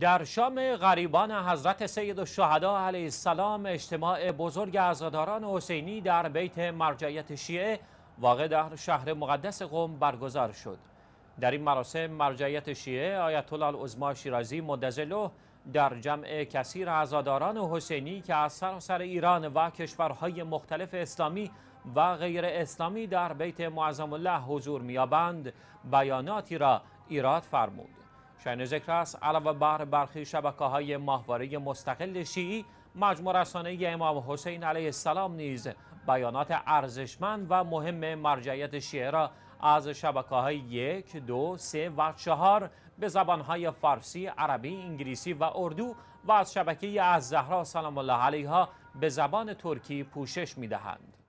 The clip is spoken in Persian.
در شام غریبان حضرت سید الشهدا علیه السلام اجتماع بزرگ عزاداران حسینی در بیت مرجعیت شیعه واقع در شهر مقدس قوم برگزار شد در این مراسم مرجعیت شیعه آیت الله شیرازی مدزله در جمع کثیر عزاداران حسینی که از سراسر ایران و کشورهای مختلف اسلامی و غیر اسلامی در بیت معظم الله حضور میابند بیاناتی را ایراد فرمود شاین ذکر علاوه بر برخی شبکه های ماهواره مستقل شیعی مجموع رسانه امام حسین علیه السلام نیز بیانات ارزشمند و مهم مرجعیت شیعه را از شبکه های یک، دو، سه و چهار به زبان های فارسی، عربی، انگلیسی و اردو و از شبکه از زهرا سلام الله علیها به زبان ترکی پوشش می دهند.